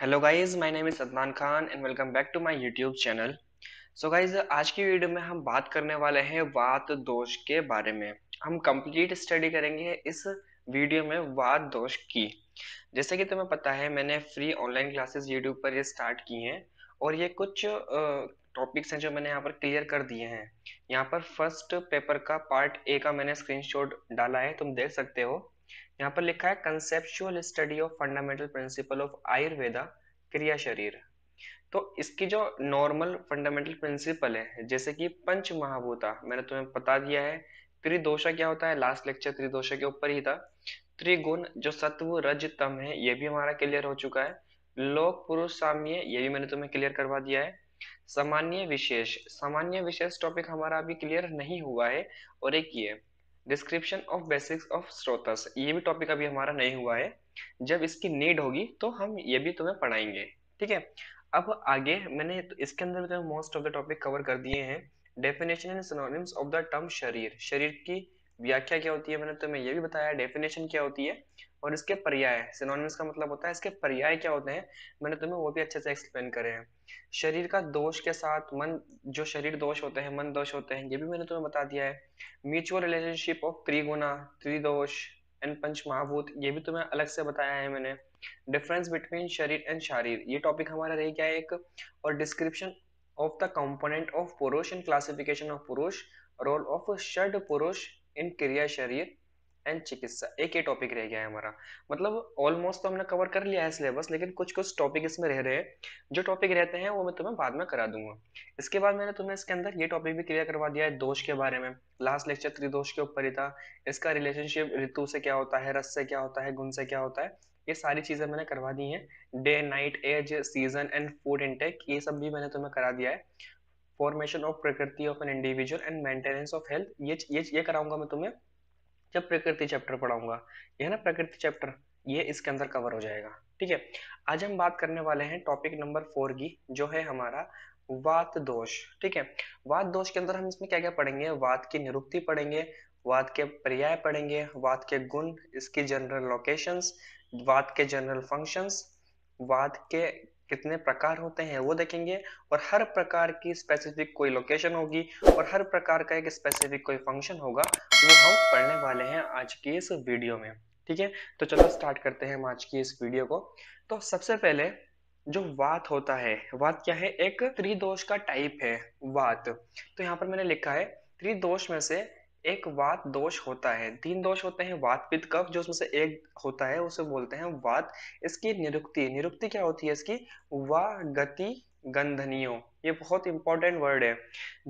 hello guys my name is Sadnan Khan and welcome back to my YouTube channel so guys आज की video में हम बात करने वाले हैं वात दोष के बारे में हम कंप्लीट स्टडी करेंगे इस वीडियो में वात दोष की जैसे कि तुम्हें पता है मैंने फ्री ऑनलाइन क्लासेस यूट्यूब पर ये स्टार्ट की हैं और ये कुछ टॉपिक्स हैं जो मैंने यहाँ पर क्लियर कर दिए हैं यहाँ पर फर्स्ट पेपर का पार्ट ए का मैंने स्क्रीन डाला है तुम देख सकते हो यहाँ पर लिखा है conceptual study of fundamental principle of Ayurveda Kriya Sharir तो इसकी जो नॉर्मल फंडामेंटल प्रिंसिपल है जैसे कि पंच महाभूता मैंने तुम्हें बता दिया है त्रिदोषा क्या होता है लास्ट लेक्चर त्रिदोषा के ऊपर ही था त्रिगुण जो सत्व रज तम है ये भी हमारा क्लियर हो चुका है लोक पुरुष साम्य ये भी मैंने तुम्हें क्लियर करवा दिया है सामान्य विशेष सामान्य विशेष टॉपिक हमारा अभी क्लियर नहीं हुआ है और एक ये डिस्क्रिप्शन ऑफ बेसिक्स ऑफ स्रोतस ये भी टॉपिक अभी हमारा नहीं हुआ है जब इसकी नीड होगी तो हम ये भी तुम्हें पढ़ाएंगे ठीक है अब आगे मैंने तो इसके अंदर भी तुम्हें most of the topic cover कर दिए हैं definition and synonyms of the term sharir शरीर की व्याख्या क्या होती है मैंने तुम्हें यह भी बताया डेफिनेशन क्या होती है और इसके पर्याय सिनोनिम्स का मतलब होता है इसके पर्याय क्या होते हैं मैंने तुम्हें वो भी अच्छे से एक्सप्लेन करे हैं शरीर का दोष के साथ मन जो शरीर दोष होते हैं मन दोष होते हैं ये भी मैंने तुम्हें बता दिया है mutual relationship of triguna tridosha and pancha mahabhuta ये भी तुम्हें अलग से बताया है मैंने difference between sharir and shaarir ये टॉपिक हमारा रह गया एक और description of the component of purusha and classification of purusha role of shad purusha in क्रिया शरीर एंड चिकित्सा एक ही टॉपिक रह गया है हमारा मतलब ऑलमोस्ट तो हमने कवर कर लिया है सिलेबस लेकिन कुछ कुछ टॉपिक इसमें रह रहे हैं जो टॉपिक रहते हैं वो मैं तुम्हें बाद में करा दूंगा इसके बाद मैंने तुम्हें इसके अंदर ये टॉपिक भी क्लियर करवा दिया है दोष के बारे में लास्ट लेक्चर त्रिदोष के ऊपर ही था इसका रिलेशनशिप ऋतु से क्या होता है रस से क्या होता है गुण से क्या होता है ये सारी चीज़ें मैंने करवा दी है day night age season and food intake ये सब भी मैंने तुम्हें करा दिया है formation of prakriti of an individual and maintenance of health ये ये ये कराऊंगा मैं तुम्हें जब प्रकृति चैप्टर पढ़ाऊंगा यह ना प्रकृति चैप्टर ये इसके अंदर कवर हो जाएगा ठीक है आज हम बात करने वाले हैं टॉपिक नंबर फोर की जो है हमारा वात दोष ठीक है वात दोष के अंदर हम इसमें क्या क्या पढ़ेंगे वात की निरुक्ति पढ़ेंगे वात के पर्याय पढ़ेंगे वात के गुण इसकी जनरल लोकेशंस वात के जनरल फंक्शंस वात के कितने प्रकार होते हैं वो देखेंगे और हर प्रकार की स्पेसिफिक कोई लोकेशन होगी और हर प्रकार का एक स्पेसिफिक कोई फंक्शन होगा वो हम पढ़ने वाले हैं आज की इस वीडियो में ठीक है तो चलो स्टार्ट करते हैं हम आज की इस वीडियो को तो सबसे पहले जो वात होता है वात क्या है एक त्रिदोष का टाइप है वात तो यहाँ पर मैंने लिखा है त्रिदोष में से एक वात दोष होता है तीन दोष होते हैं वात पित्त कफ जो उसमें से एक होता है उसे बोलते हैं वात इसकी निरुक्ति निरुक्ति क्या होती है इसकी वा गति गंधनियो ये बहुत इंपॉर्टेंट वर्ड है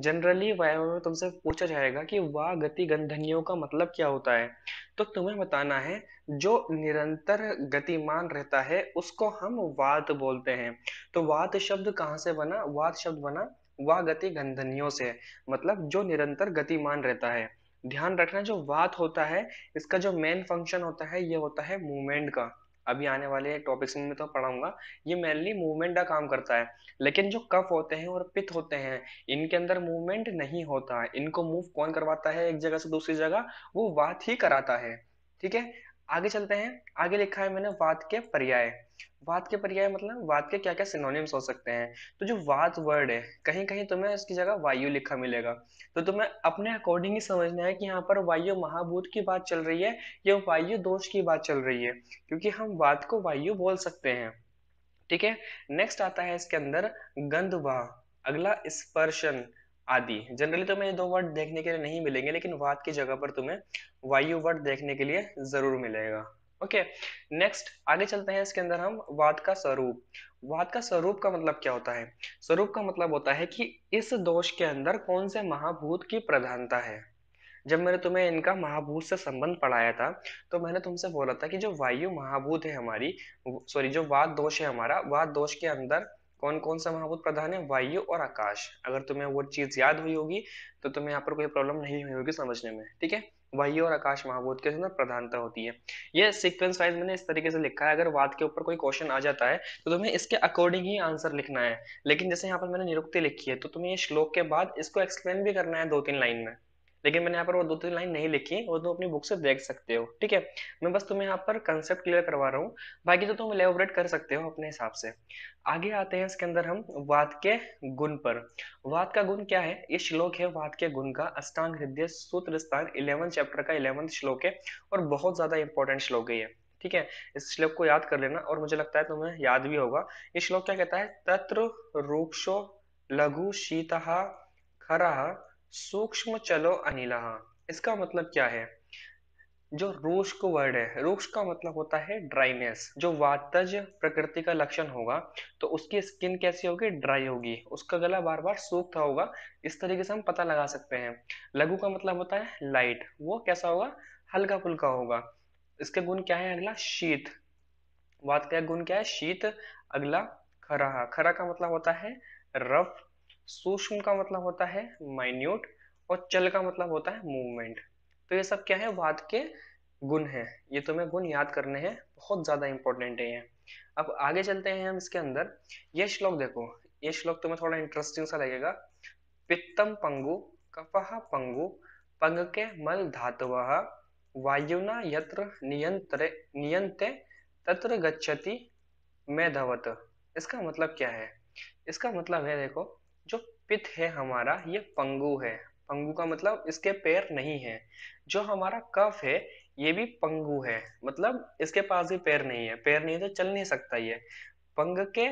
जनरली वायु में तुमसे पूछा जाएगा कि वा गति गंधनियों का मतलब क्या होता है तो तुम्हें बताना है जो निरंतर गतिमान रहता है उसको हम वात बोलते हैं तो वात शब्द कहाँ से बना वात शब्द बना वा गति गंधनियों से मतलब जो निरंतर गतिमान रहता है ध्यान रखना जो वात होता है इसका जो मेन फंक्शन होता है ये होता है मूवमेंट का अभी आने वाले टॉपिक्स में तो पढ़ाऊंगा ये मेनली मूवमेंट का काम करता है लेकिन जो कफ होते हैं और पित होते हैं इनके अंदर मूवमेंट नहीं होता इनको मूव कौन करवाता है एक जगह से दूसरी जगह वो वात ही कराता है ठीक है आगे चलते हैं आगे लिखा है मैंने वाद के पर्याय वाद के पर्याय मतलब वाद के क्या क्या सिनोनिम्स हो सकते हैं तो जो वाद वर्ड है कहीं कहीं तुम्हें इसकी जगह वायु लिखा मिलेगा तो तुम्हें अपने अकॉर्डिंग ही समझना है कि यहाँ पर वायु महाभूत की बात चल रही है या वायु दोष की बात चल रही है क्योंकि हम वाद को वायु बोल सकते हैं ठीक है नेक्स्ट आता है इसके अंदर गंधवा अगला स्पर्शन आदि जनरली तुम्हें तो दो वर्ड देखने के लिए नहीं मिलेंगे लेकिन वाद की जगह पर तुम्हें वायु वर्ड देखने के लिए जरूर मिलेगा ओके नेक्स्ट आगे चलते हैं इसके अंदर हम वाद का स्वरूप वाद का स्वरूप का मतलब क्या होता है स्वरूप का मतलब होता है कि इस दोष के अंदर कौन से महाभूत की प्रधानता है जब मैंने तुम्हें इनका महाभूत से संबंध पढ़ाया था तो मैंने तुमसे बोला था कि जो वायु महाभूत है हमारी सॉरी जो वाद दोष है हमारा वाद दोष के अंदर कौन कौन सा महाभूत प्रधान है वायु और आकाश अगर तुम्हें वो चीज याद हुई होगी तो तुम्हें यहाँ पर कोई प्रॉब्लम नहीं हुई होगी समझने में ठीक है वायु और आकाश महाभूत के अंदर प्रधानता होती है ये सीक्वेंस वाइज मैंने इस तरीके से लिखा है अगर वाद के ऊपर कोई क्वेश्चन आ जाता है तो तुम्हें इसके अकॉर्डिंग ही आंसर लिखना है लेकिन जैसे यहाँ पर मैंने निरुक्ति लिखी है तो तुम्हें ये श्लोक के बाद इसको एक्सप्लेन भी करना है दो तीन लाइन में लेकिन मैंने यहाँ पर वो दो तीन लाइन नहीं लिखी वो तुम तो अपनी बुक से देख सकते हो ठीक है मैं बस तुम्हें यहाँ पर कंसेप्ट क्लियर करवा रहा हूँ बाकी तो तुम इलेबोरेट कर सकते हो अपने हिसाब से आगे आते हैं इसके अंदर हम वाद के गुण पर वाद का गुण क्या है ये श्लोक है वाद के गुण का अष्टांग हृदय सूत्र स्थान इलेवन चैप्टर का इलेवंथ श्लोक है और बहुत ज्यादा इंपॉर्टेंट श्लोक है ठीक है इस श्लोक को याद कर लेना और मुझे लगता है तुम्हें याद भी होगा ये श्लोक क्या कहता है तत्र रूक्षो लघु शीतहा खरा सूक्ष्म चलो अनिल इसका मतलब क्या है जो रोक्ष वर्ड है रोष्क का मतलब होता है ड्राइनेस जो वातज प्रकृति का लक्षण होगा तो उसकी स्किन कैसी होगी ड्राई होगी उसका गला बार बार सूख था होगा इस तरीके से हम पता लगा सकते हैं लघु का मतलब होता है लाइट वो कैसा होगा हल्का फुल्का होगा इसके गुण क्या है अगला शीत वात का गुण क्या है शीत अगला खरा खरा का मतलब होता है रफ सूक्ष्म का मतलब होता है माइन्यूट और चल का मतलब होता है मूवमेंट तो ये सब क्या है वाद के गुण हैं ये तुम्हें गुण याद करने हैं बहुत ज़्यादा इंपॉर्टेंट है ये अब आगे चलते हैं हम इसके अंदर ये श्लोक देखो ये श्लोक तुम्हें थोड़ा इंटरेस्टिंग सा लगेगा पित्तम पंगु कपह पंगु पंग के मल धातव वायुना यत्र नियंत्र नियंत्र तत्र गच्छति मेधवत इसका मतलब क्या है इसका मतलब है देखो जो पित है हमारा ये पंगु है पंगु का मतलब इसके पैर नहीं है जो हमारा कफ है ये भी पंगु है मतलब इसके पास भी पैर नहीं है पैर नहीं है तो चल नहीं सकता ये पंग के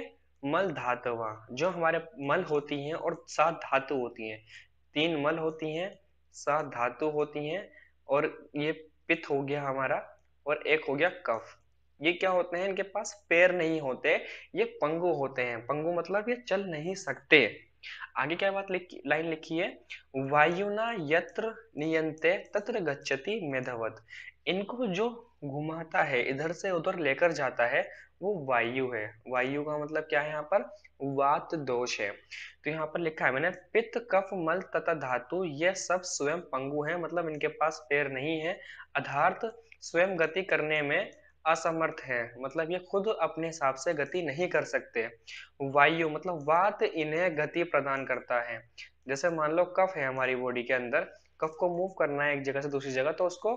मल धातुवा जो हमारे मल होती हैं और सात धातु होती हैं तीन मल होती हैं सात धातु होती हैं और ये पित हो गया हमारा और एक हो गया कफ ये क्या होते हैं इनके पास पैर नहीं होते ये पंगु होते हैं पंगु मतलब ये चल नहीं सकते आगे क्या बात लिखी लाइन लिखी है वायुना यत्र नियंते तत्र गच्छति मेधवत इनको जो घुमाता है इधर से उधर लेकर जाता है वो वायु है वायु का मतलब क्या है यहाँ पर वात दोष है तो यहाँ पर लिखा है मैंने पित्त कफ मल तथा धातु ये सब स्वयं पंगु हैं मतलब इनके पास पैर नहीं है अधार्थ स्वयं गति करने में असमर्थ है मतलब ये खुद अपने हिसाब से गति नहीं कर सकते वायु मतलब वात इन्हें गति प्रदान करता है जैसे मान लो कफ है हमारी बॉडी के अंदर कफ को मूव करना है एक जगह से दूसरी जगह तो उसको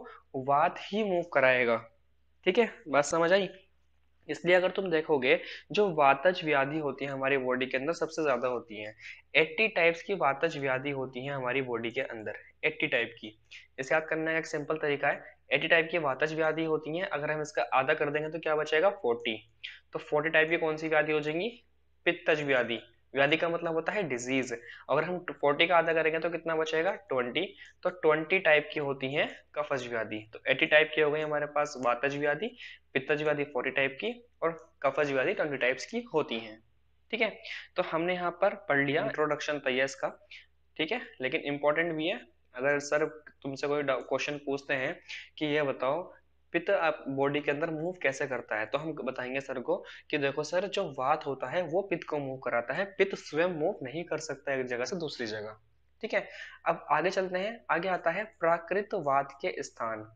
वात ही मूव कराएगा ठीक है बात समझ आई इसलिए अगर तुम देखोगे जो वातज व्याधि होती है हमारी बॉडी के अंदर सबसे ज्यादा होती है 80 टाइप्स की वातज व्याधि होती है हमारी बॉडी के अंदर 80 टाइप की इसे याद करने का एक सिंपल तरीका है 80 टाइप की वातज व्याधि होती है अगर हम इसका आधा कर देंगे तो क्या बचेगा 40 तो 40 टाइप की कौन सी व्याधि हो जाएंगी पित्तज व्याधि व्याधि का मतलब होता है डिजीज अगर हम फोर्टी का आधा करेंगे तो कितना बचेगा ट्वेंटी तो ट्वेंटी टाइप की होती है कफज व्याधि तो एटी टाइप की हो गई हमारे पास वातज व्याधि पित्तज व्याधि फोर्टी टाइप की और कफज व्याधि ट्वेंटी टाइप्स की होती है ठीक है तो हमने यहाँ पर पढ़ लिया इंट्रोडक्शन तैयार इसका ठीक है लेकिन इंपॉर्टेंट भी है अगर सर तुमसे कोई क्वेश्चन पूछते हैं कि यह बताओ पित्त आप बॉडी के अंदर मूव कैसे करता है तो हम बताएंगे सर को कि देखो सर जो वात होता है वो पित्त को मूव कराता है पित्त स्वयं मूव नहीं कर सकता एक जगह से दूसरी जगह ठीक है अब आगे चलते हैं आगे आता है प्राकृत वात के स्थान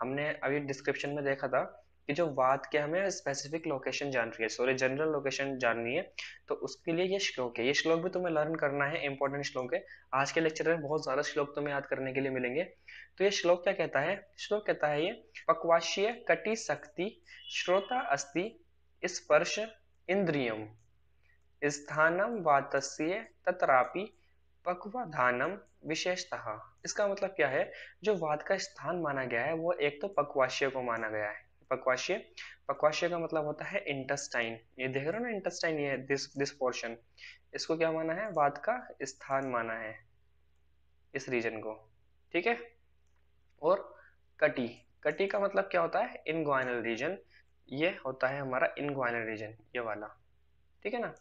हमने अभी डिस्क्रिप्शन में देखा था कि जो वात के हमें स्पेसिफिक लोकेशन जान रही है सॉरी जनरल लोकेशन जाननी है तो उसके लिए ये श्लोक है ये श्लोक भी तुम्हें लर्न करना है इंपॉर्टेंट श्लोक है आज के लेक्चर में बहुत ज्यादा श्लोक तुम्हें याद करने के लिए मिलेंगे तो ये श्लोक क्या कहता है श्लोक कहता है ये पकवाशीय कटी शक्ति श्रोता अस्थि स्पर्श इंद्रियम स्थानम वातस्य तस्य तत्रापि पक्वाधानम विशेषतः इसका मतलब क्या है जो वाद का स्थान माना गया है वो एक तो पक्वाशीय को माना गया है पक्वाशीय पक्वाशीय का मतलब होता है इंटेस्टाइन ये देख रहे हो ना इंटेस्टाइन ये दिस दिस पोर्शन इसको क्या माना है वाद का स्थान माना है इस रीजन को ठीक है और कटी कटी का मतलब क्या होता है इनग्वाइनल रीजन ये होता है हमारा इनग्वाइनल रीजन ये वाला ठीक है ना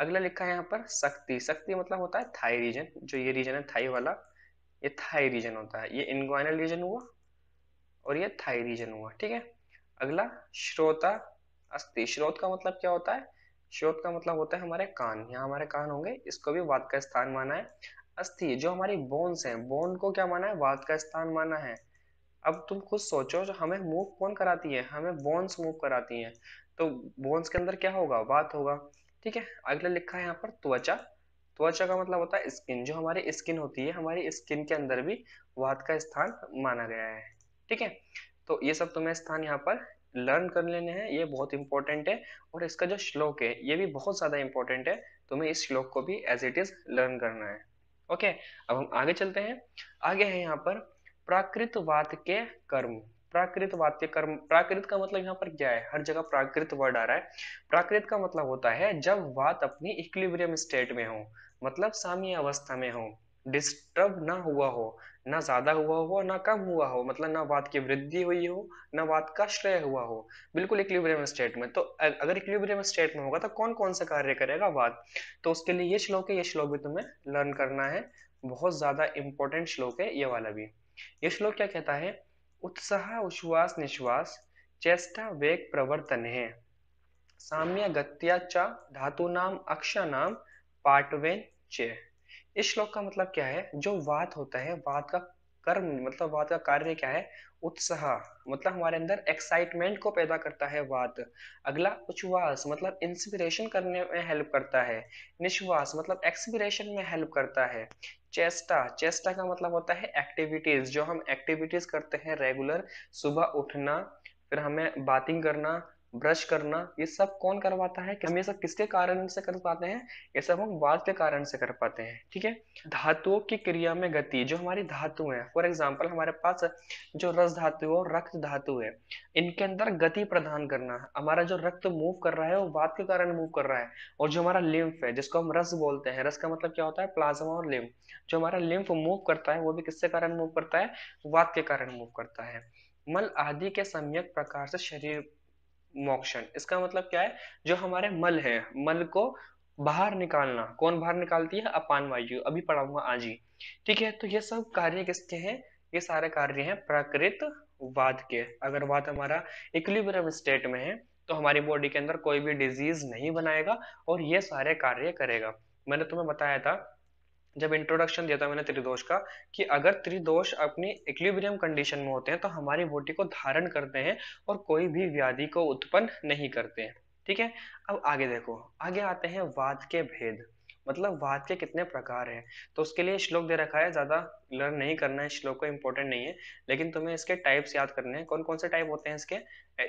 अगला लिखा है यहाँ पर शक्ति शक्ति मतलब होता है थाई रीजन जो ये रीजन है थाई वाला ये थाई रीजन होता है ये इनग्वाइनल रीजन हुआ और ये थाई रीजन हुआ ठीक है अगला श्रोता अस्थि श्रोत का मतलब क्या होता है श्रोत का मतलब होता है हमारे कान यहाँ हमारे कान होंगे इसको भी वाद का स्थान माना है अस्थि जो हमारी बोन्स हैं बोन को क्या माना है वात का स्थान माना है अब तुम खुद सोचो जो हमें मूव कौन कराती है हमें बोन्स मूव कराती हैं तो बोन्स के अंदर क्या होगा वात होगा ठीक है अगला लिखा है यहाँ पर त्वचा त्वचा का मतलब होता है स्किन जो हमारी स्किन होती है हमारी स्किन के अंदर भी वात का स्थान माना गया है ठीक है तो ये सब तुम्हें स्थान यहाँ पर लर्न कर लेने हैं ये बहुत इंपॉर्टेंट है और इसका जो श्लोक है ये भी बहुत ज़्यादा इंपॉर्टेंट है तुम्हें इस श्लोक को भी एज इट इज़ लर्न करना है ओके अब हम आगे चलते हैं आगे है यहाँ पर प्राकृतवाद के कर्म प्राकृतवाद के कर्म प्राकृत का मतलब यहाँ पर क्या है हर जगह प्राकृत वर्ड आ रहा है प्राकृत का मतलब होता है जब वात अपनी इक्लिब्रियम स्टेट में हो मतलब साम्य अवस्था में हो डिस्टर्ब ना हुआ हो ना ज्यादा हुआ हो ना कम हुआ हो मतलब ना बात की वृद्धि हुई हो ना बात का श्रेय हुआ हो बिल्कुल इक्विलिब्रियम स्टेट में तो अगर इक्विलिब्रियम स्टेट में होगा तो कौन कौन सा कार्य करेगा वाद तो उसके लिए ये श्लोक है ये श्लोक भी तुम्हें लर्न करना है बहुत ज्यादा इंपॉर्टेंट श्लोक है ये वाला भी ये श्लोक क्या कहता है उत्साह उश्वास निश्वास चेष्टा वेग प्रवर्तन है साम्य गत्या धातु नाम अक्षा नाम पाटवे चे इस श्लोक का मतलब क्या है जो वाद होता है वाद का कर्म मतलब वाद का कार्य क्या है उत्साह मतलब हमारे अंदर एक्साइटमेंट को पैदा करता है वाद अगला उच्छ्वास मतलब इंस्पिरेशन करने में हेल्प करता है निश्वास मतलब एक्सपिरेशन में हेल्प करता है चेस्टा चेस्टा का मतलब होता है एक्टिविटीज जो हम एक्टिविटीज करते हैं रेगुलर सुबह उठना फिर हमें बातिंग करना ब्रश करना ये सब कौन करवाता है हम ये सब किसके कारण से कर पाते हैं ये सब हम वाद के कारण से कर पाते हैं ठीक है धातुओं की क्रिया में गति जो हमारी धातु है फॉर एग्जाम्पल हमारे पास जो रस धातु और रक्त धातु है इनके अंदर गति प्रदान करना हमारा जो रक्त मूव कर रहा है वो वाद के कारण मूव कर रहा है और जो हमारा लिम्फ है जिसको हम रस बोलते हैं रस का मतलब क्या होता है प्लाज्मा और लिम्फ जो हमारा लिम्फ मूव करता है वो भी किसके कारण मूव करता है वाद के कारण मूव करता है मल आदि के सम्यक प्रकार से शरीर मोक्षण इसका मतलब क्या है जो हमारे मल है मल को बाहर निकालना कौन बाहर निकालती है अपान वायु अभी पढ़ाऊंगा आज ही ठीक है तो ये सब कार्य किसके हैं ये सारे कार्य हैं प्राकृत वाद के अगर वाद हमारा इक्विलिब्रियम स्टेट में है तो हमारी बॉडी के अंदर कोई भी डिजीज नहीं बनाएगा और ये सारे कार्य करेगा मैंने तुम्हें बताया था जब इंट्रोडक्शन दिया था मैंने त्रिदोष का कि अगर त्रिदोष अपनी इक्विब्रियम कंडीशन में होते हैं तो हमारी बॉडी को धारण करते हैं और कोई भी व्याधि को उत्पन्न नहीं करते हैं ठीक है अब आगे देखो आगे आते हैं वाद के भेद मतलब वाद के कितने प्रकार हैं तो उसके लिए श्लोक दे रखा है ज़्यादा लर्न नहीं करना है श्लोक को इम्पोर्टेंट नहीं है लेकिन तुम्हें इसके टाइप्स याद करने हैं कौन कौन से टाइप होते हैं इसके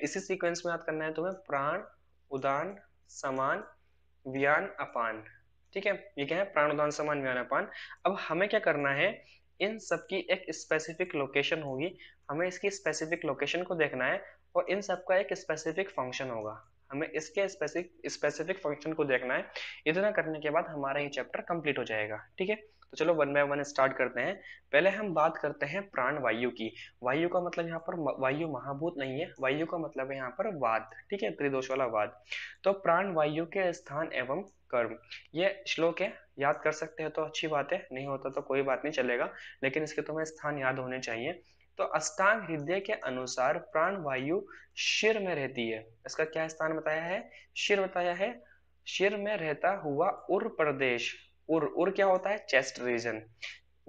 इसी सीक्वेंस में याद करना है तुम्हें प्राण उदान समान व्यान अपान ठीक है ये क्या है प्राणोदान समान व्यानापान अब हमें क्या करना है इन सब की एक स्पेसिफिक लोकेशन होगी हमें इसकी स्पेसिफिक लोकेशन को देखना है और इन सब का एक स्पेसिफिक फंक्शन होगा हमें इसके स्पेसिफिक स्पेसिफिक फंक्शन को देखना है इतना करने के बाद हमारा ये चैप्टर कंप्लीट हो जाएगा ठीक है तो चलो वन बाय वन स्टार्ट करते हैं पहले हम बात करते हैं प्राण वायु की वायु का मतलब यहाँ पर वायु महाभूत नहीं है वायु का मतलब है यहाँ पर वाद ठीक है त्रिदोष वाला वाद तो प्राण वायु के स्थान एवं कर्म ये श्लोक है याद कर सकते हैं तो अच्छी बात है नहीं होता तो कोई बात नहीं चलेगा लेकिन इसके तुम्हें स्थान याद होने चाहिए तो अष्टांग हृदय के अनुसार प्राण वायु शिर में रहती है इसका क्या स्थान बताया है शिर बताया है शिर में रहता हुआ उर प्रदेश उर उर क्या होता है चेस्ट रीजन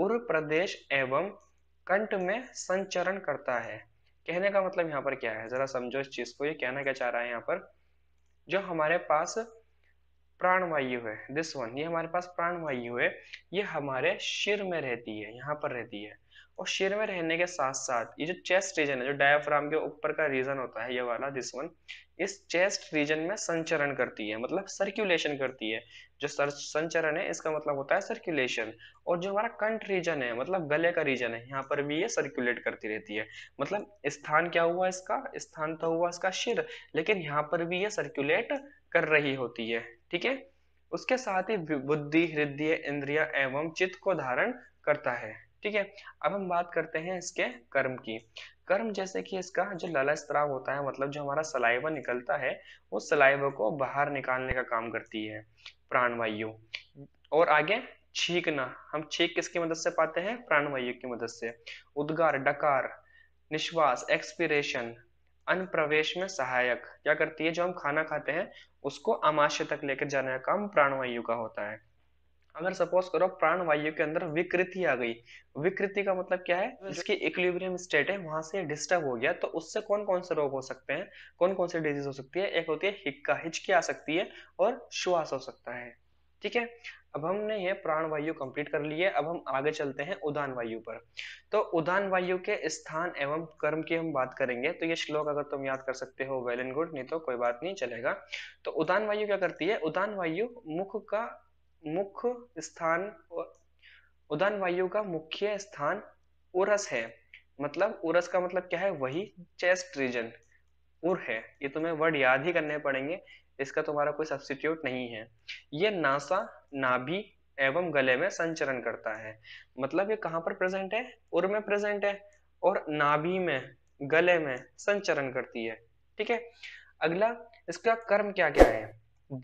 उर प्रदेश एवं कंठ में संचरण करता है कहने का मतलब यहाँ पर क्या है जरा समझो इस चीज को ये कहना क्या चाह रहा है यहाँ पर जो हमारे पास प्राणवायु है दिस वन ये हमारे पास प्राणवायु है ये हमारे शिर में रहती है यहाँ पर रहती है और शिर में रहने के साथ साथ ये जो चेस्ट रीजन है जो डायफ्राम के ऊपर का रीजन होता है ये वाला दिस वन इस चेस्ट रीजन में संचरण करती है मतलब सर्कुलेशन करती है जो सर संचरण है इसका मतलब होता है सर्कुलेशन और जो हमारा कंठ रीजन है मतलब गले का रीजन है यहाँ पर भी ये सर्कुलेट करती रहती है मतलब स्थान क्या हुआ इसका स्थान तो हुआ इसका शिर लेकिन यहाँ पर भी ये सर्कुलेट कर रही होती है ठीक है उसके साथ ही बुद्धि हृदय इंद्रिया एवं चित्त को धारण करता है ठीक है अब हम बात करते हैं इसके कर्म की कर्म जैसे कि इसका जो लला स्त्राव होता है मतलब जो हमारा सलाइवा निकलता है वो सलाइवा को बाहर निकालने का काम करती है प्राणवायु और आगे छीकना हम छीक किसकी मदद से पाते हैं प्राणवायु की मदद से उद्गार डकार निश्वास एक्सपीरेशन अन्न प्रवेश में सहायक क्या करती है जो हम खाना खाते हैं उसको अमाशय तक लेकर जाने का काम प्राणवायु का होता है अगर सपोज करो प्राणवायु के अंदर विकृति आ गई विकृति का मतलब क्या है जिसकी इक्विलिब्रियम स्टेट है वहां से डिस्टर्ब हो गया तो उससे कौन कौन से रोग हो सकते हैं कौन कौन सी डिजीज हो सकती है एक होती है हिक्का हिचकी आ सकती है और श्वास हो सकता है ठीक है अब हमने ये प्राण वायु कंप्लीट कर लिए अब हम आगे चलते हैं उदान वायु पर तो उदान वायु के स्थान एवं कर्म की हम बात करेंगे तो ये श्लोक अगर तुम याद कर सकते हो वेल एंड गुड नहीं तो कोई बात नहीं चलेगा तो उदान वायु क्या करती है उदान वायु मुख का मुख स्थान उदान वायु का मुख्य स्थान उरस है मतलब उरस का मतलब क्या है वही चेस्ट रीजन उर है ये तुम्हें वर्ड याद ही करने पड़ेंगे इसका तुम्हारा कोई सब्सटीट्यूट नहीं है ये नासा नाभि एवं गले में संचरण करता है मतलब ये कहाँ पर प्रेजेंट है उर में प्रेजेंट है और नाभि में गले में संचरण करती है ठीक है अगला इसका कर्म क्या क्या है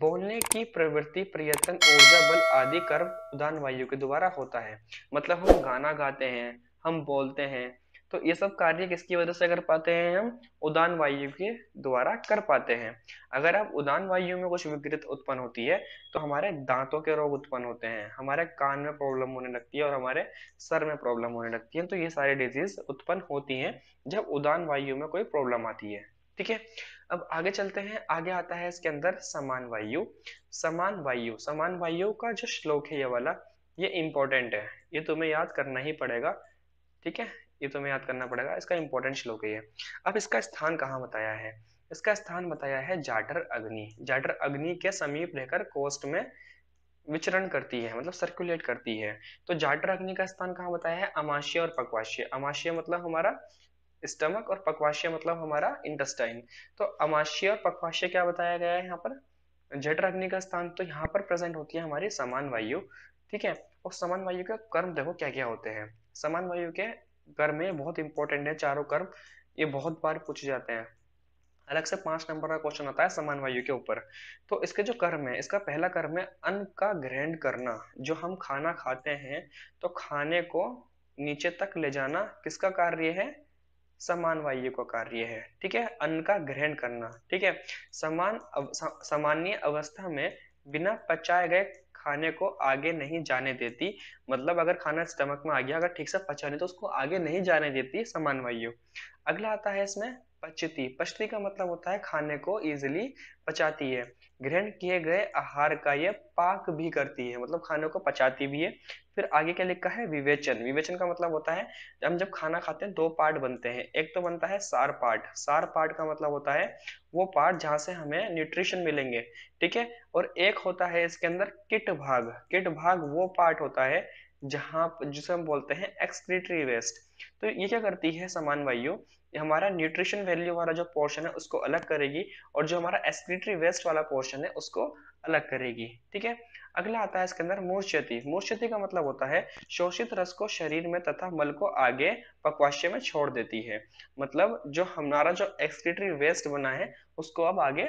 बोलने की प्रवृत्ति प्रयत्न ऊर्जा बल आदि कर्म उदान वायु के द्वारा होता है मतलब हम गाना गाते हैं हम बोलते हैं तो ये सब कार्य किसकी वजह से कर पाते हैं हम उदान वायु के द्वारा कर पाते हैं अगर आप उदान वायु में कुछ विकृत उत्पन्न होती है तो हमारे दांतों के रोग उत्पन्न होते हैं हमारे कान में प्रॉब्लम होने लगती है और हमारे सर में प्रॉब्लम होने लगती है तो ये सारी डिजीज उत्पन्न होती है जब उदान वायु में कोई प्रॉब्लम आती है ठीक है अब आगे चलते हैं आगे आता है इसके अंदर समान वायु समान वायु समान वायु का जो श्लोक है ये वाला ये इंपॉर्टेंट है ये तुम्हें याद करना ही पड़ेगा ठीक है ये तुम्हें याद करना पड़ेगा इसका इंपॉर्टेंट श्लोक है अब इसका स्थान कहाँ बताया है इसका स्थान बताया है जाटर अग्नि जाटर अग्नि के समीप रहकर कोस्ट में विचरण करती है मतलब सर्कुलेट करती है तो जाटर अग्नि का स्थान कहाँ बताया है अमाशय और पकवाशय अमाशय मतलब हमारा स्टमक और पकवाशय मतलब हमारा इंटेस्टाइन तो अमाशय और पकवाशय क्या बताया गया है यहाँ पर जटर अग्नि का स्थान तो यहाँ पर प्रेजेंट होती है हमारी समान वायु ठीक है और समान वायु के कर्म देखो क्या क्या होते हैं समान वायु के कर्म है बहुत इंपॉर्टेंट है चारों कर्म ये बहुत बार पूछे जाते हैं अलग से पांच नंबर का क्वेश्चन आता है समान वायु के ऊपर तो इसके जो कर्म है इसका पहला कर्म है अन्न का ग्रहण करना जो हम खाना खाते हैं तो खाने को नीचे तक ले जाना किसका कार्य है समान वायु का कार्य है ठीक है अन्न का ग्रहण करना ठीक है समान अव, सामान्य अवस्था में बिना पचाए गए खाने को आगे नहीं जाने देती मतलब अगर खाना स्टमक में आ गया अगर ठीक से पचा नहीं तो उसको आगे नहीं जाने देती समान वायु अगला आता है इसमें पचती पचती का मतलब होता है खाने को इजिली पचाती है ग्रहण किए गए आहार का यह पाक भी करती है मतलब खाने को पचाती भी है फिर आगे क्या लिखा है विवेचन विवेचन का मतलब होता है हम जब खाना खाते हैं दो पार्ट बनते हैं एक तो बनता है सार पार्ट सार पार्ट का मतलब होता है वो पार्ट जहाँ से हमें न्यूट्रिशन मिलेंगे ठीक है और एक होता है इसके अंदर किट भाग किट भाग वो पार्ट होता है जहां जिसे हम बोलते हैं एक्सक्रीटरी वेस्ट तो ये क्या करती है समान वायु हमारा न्यूट्रिशन वैल्यू वाला जो पोर्शन है उसको अलग करेगी और जो हमारा एस्क्रिटरी वेस्ट वाला पोर्शन है उसको अलग करेगी ठीक है अगला आता है इसके अंदर मूर्छति मूर्छति का मतलब होता है शोषित रस को शरीर में तथा मल को आगे पकवाश्य में छोड़ देती है मतलब जो हमारा जो एक्सक्रिटरी वेस्ट बना है उसको अब आगे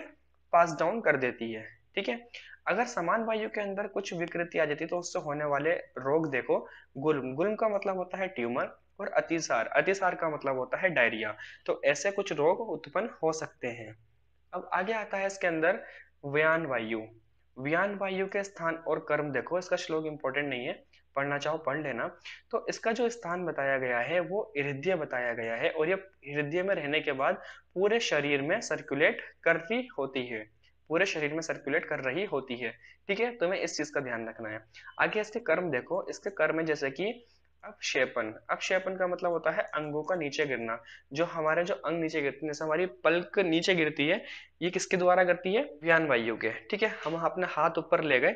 पास डाउन कर देती है ठीक है अगर समान वायु के अंदर कुछ विकृति आ जाती है तो उससे होने वाले रोग देखो गुल्म गुल्म का मतलब होता है ट्यूमर और अतिसार अतिसार का मतलब होता है डायरिया तो ऐसे कुछ रोग उत्पन्न हो सकते हैं अब आगे आता है इसके अंदर व्यान वायु व्यान वायु के स्थान और कर्म देखो इसका श्लोक इंपॉर्टेंट नहीं है पढ़ना चाहो पढ़ लेना तो इसका जो स्थान बताया गया है वो हृदय बताया गया है और ये हृदय में रहने के बाद पूरे शरीर में सर्कुलेट कर रही होती है पूरे शरीर में सर्कुलेट कर रही होती है ठीक है तुम्हें इस चीज का ध्यान रखना है आगे इसके कर्म देखो इसके कर्म में जैसे कि अपक्षेपण अपक्षेपण का मतलब होता है अंगों का नीचे गिरना जो हमारे जो अंग नीचे गिरते हैं जैसे हमारी पलक नीचे गिरती है ये किसके द्वारा गिरती है व्यान वायु के ठीक है हम अपने हाथ ऊपर ले गए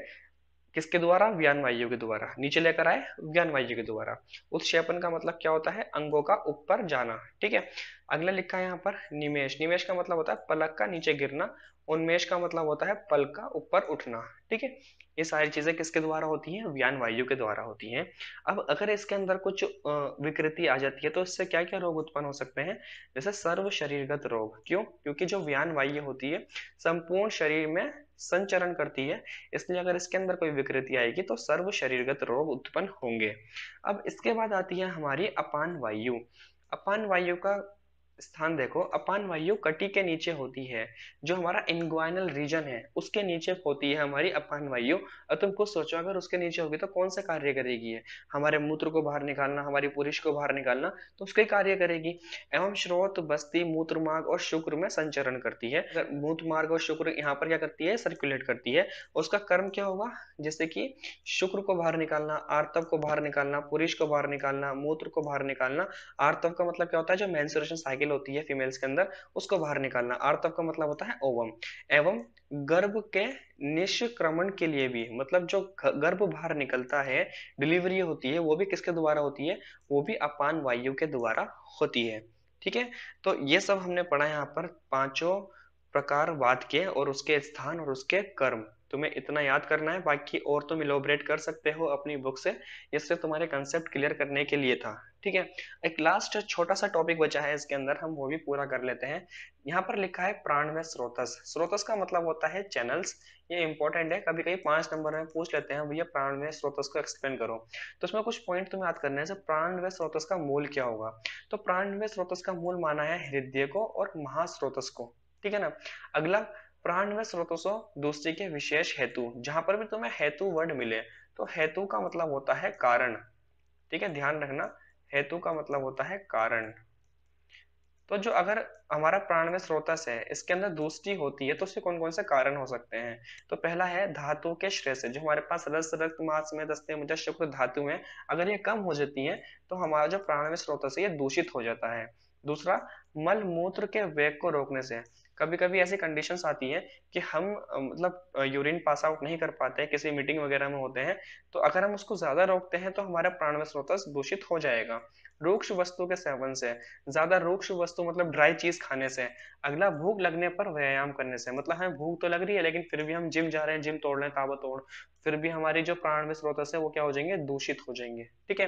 किसके द्वारा व्यान वायु के द्वारा नीचे लेकर आए व्यान वायु के द्वारा उत्क्षेपण का मतलब क्या होता है अंगों का ऊपर जाना ठीक है अगला लिखा है यहाँ पर निमेश निमेश का मतलब होता है पलक का नीचे गिरना उन्मेष का मतलब होता है पल का ऊपर उठना ठीक है ये सारी चीजें किसके द्वारा होती हैं व्यान वायु के द्वारा होती हैं अब अगर इसके अंदर कुछ विकृति आ जाती है तो इससे क्या क्या रोग उत्पन्न हो सकते हैं जैसे सर्व शरीरगत रोग क्यों क्योंकि जो व्यान वायु होती है संपूर्ण शरीर में संचरण करती है इसलिए अगर इसके अंदर कोई विकृति आएगी तो सर्व शरीरगत रोग उत्पन्न होंगे अब इसके बाद आती है हमारी अपान वायु अपान वायु का स्थान देखो अपान वायु कटी के नीचे होती है जो हमारा इनग्वाइनल रीजन है उसके नीचे होती है हमारी अपान वायु और तुम खुद सोचो अगर उसके नीचे होगी तो कौन सा कार्य करेगी है हमारे मूत्र को बाहर निकालना हमारी पुरुष को बाहर निकालना तो उसके कार्य करेगी एवं स्रोत बस्ती मूत्र मार्ग और शुक्र में संचरण करती है मूत्र मार्ग और शुक्र यहाँ पर क्या करती है सर्कुलेट करती है उसका कर्म क्या होगा जैसे कि शुक्र को बाहर निकालना आर्तव को बाहर निकालना पुरुष को बाहर निकालना मूत्र को बाहर निकालना आर्तव का मतलब क्या होता है जो मैं साइकिल होती है फीमेल्स के अंदर उसको बाहर निकालना आर्तव का मतलब होता है ओवम एवं गर्भ के निष्क्रमण के लिए भी मतलब जो गर्भ बाहर निकलता है डिलीवरी होती है वो भी किसके द्वारा होती है वो भी अपान वायु के द्वारा होती है ठीक है तो ये सब हमने पढ़ा यहाँ पर पांचों प्रकार वाद के और उसके स्थान और उसके कर्म तुम्हें इतना याद करना है बाकी और तुम इलोबरेट कर सकते हो अपनी बुक से ये सिर्फ तुम्हारे कंसेप्ट क्लियर करने के लिए था ठीक है एक लास्ट छोटा सा टॉपिक बचा है इसके अंदर हम वो भी पूरा कर लेते हैं यहाँ पर लिखा है प्राण में स्रोतस स्रोतस का मतलब होता है चैनल्स ये इंपॉर्टेंट है कभी कभी पांच नंबर में पूछ लेते हैं भैया प्राण में स्रोतस को एक्सप्लेन करो तो उसमें कुछ पॉइंट तुम्हें याद करने हैं प्राण व स्रोतस का मूल क्या होगा तो प्राण व स्रोतस का मूल माना है हृदय को और महास्रोतस को ठीक है ना अगला प्राण व स्रोतसों दूसरे के विशेष हेतु जहां पर भी तुम्हें हेतु वर्ड मिले तो हेतु का मतलब होता है कारण ठीक है ध्यान रखना हेतु का मतलब होता है कारण तो जो अगर हमारा में स्रोतस है इसके अंदर दूसरी होती है तो उसके कौन कौन से कारण हो सकते हैं तो पहला है धातु के श्रेय से जो हमारे पास रस रक्त मास में दस्ते मुझे शुक्र धातु में अगर ये कम हो जाती है तो हमारा जो प्राण में स्रोतस है ये दूषित हो जाता है दूसरा मल मूत्र के वेग को रोकने से कभी कभी ऐसी कंडीशन आती है कि हम मतलब यूरिन पास आउट नहीं कर पाते हैं किसी मीटिंग वगैरह में होते हैं तो अगर हम उसको ज्यादा रोकते हैं तो हमारा प्राण दूषित हो जाएगा रोक्ष वस्तु के सेवन से ज्यादा रोक्ष वस्तु मतलब ड्राई चीज खाने से अगला भूख लगने पर व्यायाम करने से मतलब हमें भूख तो लग रही है लेकिन फिर भी हम जिम जा रहे हैं जिम तोड़ रहे हैं ताबा तोड़ फिर भी हमारी जो प्राण में स्रोत है वो क्या हो जाएंगे दूषित हो जाएंगे ठीक है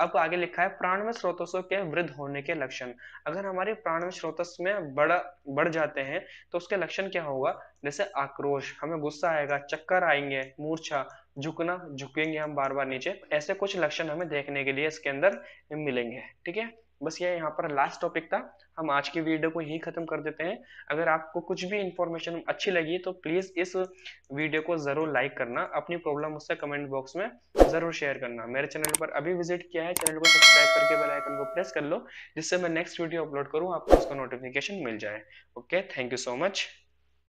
अब आगे लिखा है प्राण में स्रोतों के वृद्ध होने के लक्षण अगर हमारे प्राण में स्रोत में बड़ा बढ़ जाते हैं तो उसके लक्षण क्या होगा जैसे आक्रोश हमें गुस्सा आएगा चक्कर आएंगे मूर्छा झुकना झुकेंगे हम बार बार नीचे ऐसे कुछ लक्षण हमें देखने के लिए इसके अंदर मिलेंगे ठीक है बस ये यहाँ पर लास्ट टॉपिक था हम आज की वीडियो को यही खत्म कर देते हैं अगर आपको कुछ भी इंफॉर्मेशन अच्छी लगी तो प्लीज़ इस वीडियो को ज़रूर लाइक करना अपनी प्रॉब्लम मुझसे कमेंट बॉक्स में ज़रूर शेयर करना मेरे चैनल पर अभी विजिट किया है चैनल को सब्सक्राइब करके बेल आइकन को प्रेस कर लो जिससे मैं नेक्स्ट वीडियो अपलोड करूँ आपको उसका नोटिफिकेशन मिल जाए okay thank you so much